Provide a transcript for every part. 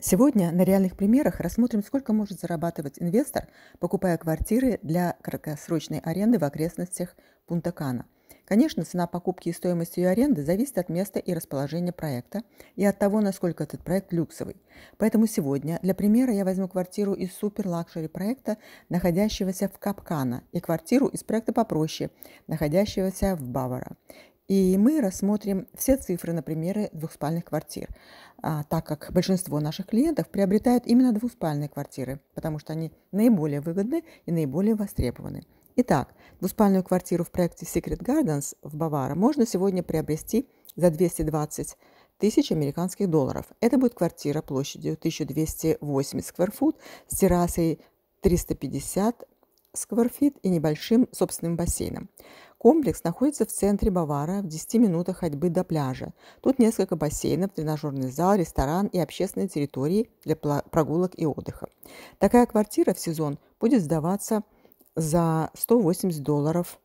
Сегодня на реальных примерах рассмотрим, сколько может зарабатывать инвестор, покупая квартиры для краткосрочной аренды в окрестностях Пунта-Кана. Конечно, цена покупки и стоимость ее аренды зависит от места и расположения проекта и от того, насколько этот проект люксовый. Поэтому сегодня для примера я возьму квартиру из супер-лакшери проекта, находящегося в Капкана, и квартиру из проекта попроще, находящегося в Бавара. И мы рассмотрим все цифры на примеры двухспальных квартир, а, так как большинство наших клиентов приобретают именно двухспальные квартиры, потому что они наиболее выгодны и наиболее востребованы. Итак, двуспальную квартиру в проекте Secret Gardens в Бавара можно сегодня приобрести за 220 тысяч американских долларов. Это будет квартира площадью 1280 скверфут с террасой 350 скверфит и небольшим собственным бассейном. Комплекс находится в центре Бавара, в 10 минутах ходьбы до пляжа. Тут несколько бассейнов, тренажерный зал, ресторан и общественные территории для прогулок и отдыха. Такая квартира в сезон будет сдаваться за 180 долларов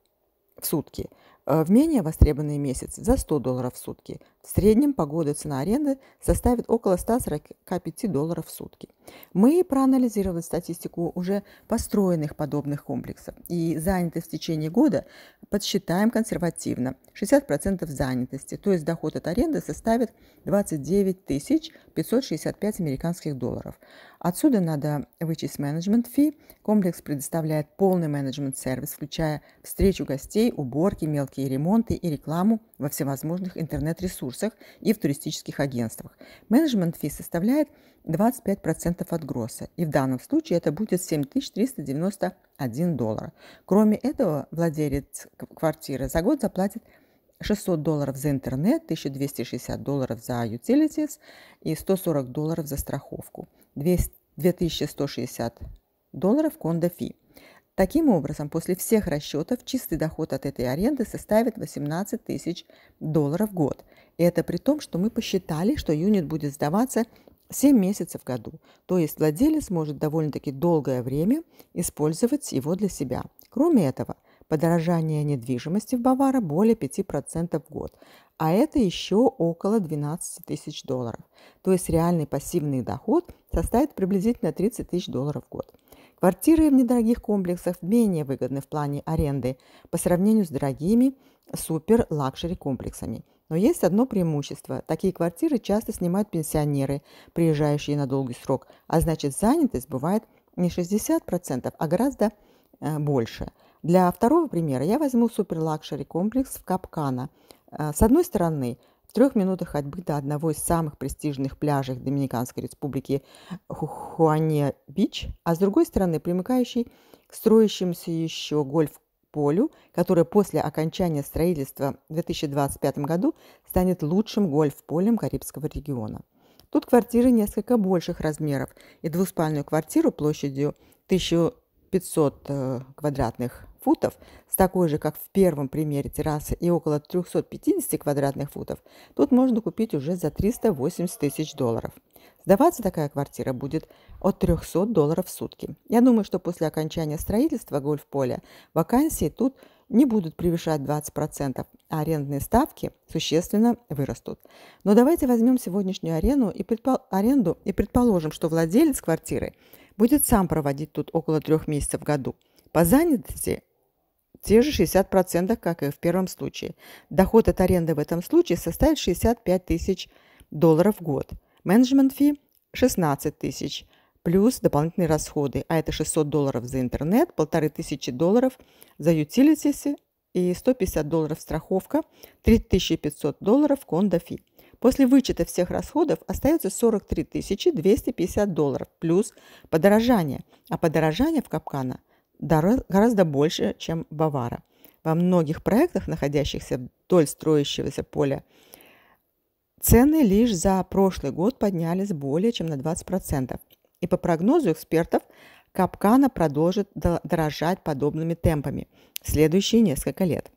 в сутки. Э, в менее востребованный месяц за 100 долларов в сутки. В среднем погода цена аренды составит около 145 долларов в сутки. Мы проанализировали статистику уже построенных подобных комплексов и занятость в течение года подсчитаем консервативно. 60% занятости, то есть доход от аренды составит 29 565 американских долларов. Отсюда надо вычесть менеджмент фи. Комплекс предоставляет полный менеджмент-сервис, включая встречу гостей, уборки, мелкие и ремонты и рекламу во всевозможных интернет-ресурсах и в туристических агентствах. Менеджмент фи составляет 25% от гросса, и в данном случае это будет 7391 доллар. Кроме этого, владелец квартиры за год заплатит 600 долларов за интернет, 1260 долларов за utilities и 140 долларов за страховку, 2160 долларов кондо фи. Таким образом, после всех расчетов чистый доход от этой аренды составит 18 тысяч долларов в год. И это при том, что мы посчитали, что юнит будет сдаваться 7 месяцев в году. То есть владелец может довольно-таки долгое время использовать его для себя. Кроме этого, подорожание недвижимости в Бавара более 5% в год, а это еще около 12 тысяч долларов. То есть реальный пассивный доход составит приблизительно 30 тысяч долларов в год. Квартиры в недорогих комплексах менее выгодны в плане аренды по сравнению с дорогими супер-лакшери комплексами. Но есть одно преимущество. Такие квартиры часто снимают пенсионеры, приезжающие на долгий срок, а значит занятость бывает не 60%, а гораздо э, больше. Для второго примера я возьму супер-лакшери комплекс в Капкана. Э, с одной стороны, в трех минутах ходьбы до одного из самых престижных пляжей Доминиканской республики Хуане-Бич, а с другой стороны примыкающий к строящемуся еще гольф-полю, которое после окончания строительства в 2025 году станет лучшим гольф-полем Карибского региона. Тут квартиры несколько больших размеров, и двуспальную квартиру площадью 1500 э, квадратных футов с такой же, как в первом примере террасы, и около 350 квадратных футов, тут можно купить уже за 380 тысяч долларов. Сдаваться такая квартира будет от 300 долларов в сутки. Я думаю, что после окончания строительства гольф-поля вакансии тут не будут превышать 20%, а арендные ставки существенно вырастут. Но давайте возьмем сегодняшнюю арену и предпол... аренду и предположим, что владелец квартиры будет сам проводить тут около трех месяцев в году. По занятости те же 60%, как и в первом случае. Доход от аренды в этом случае составит 65 тысяч долларов в год. Менеджмент фи 16 тысяч плюс дополнительные расходы, а это 600 долларов за интернет, 1500 долларов за ютилитисы и 150 долларов страховка, 3500 долларов кондо кондофи. После вычета всех расходов остается 43 250 долларов плюс подорожание. А подорожание в Капкана – гораздо больше, чем Бавара. Во многих проектах, находящихся вдоль строящегося поля, цены лишь за прошлый год поднялись более чем на 20%. И по прогнозу экспертов, капкана продолжит дорожать подобными темпами в следующие несколько лет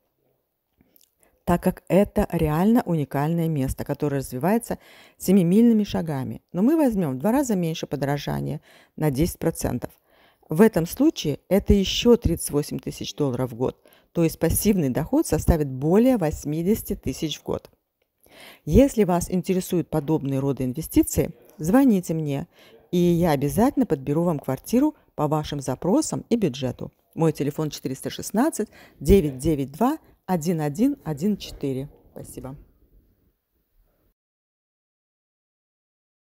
так как это реально уникальное место, которое развивается семимильными шагами. Но мы возьмем в два раза меньше подорожания на 10%. В этом случае это еще 38 тысяч долларов в год, то есть пассивный доход составит более 80 тысяч в год. Если вас интересуют подобные роды инвестиций, звоните мне, и я обязательно подберу вам квартиру по вашим запросам и бюджету. Мой телефон 416 992 1114. Спасибо.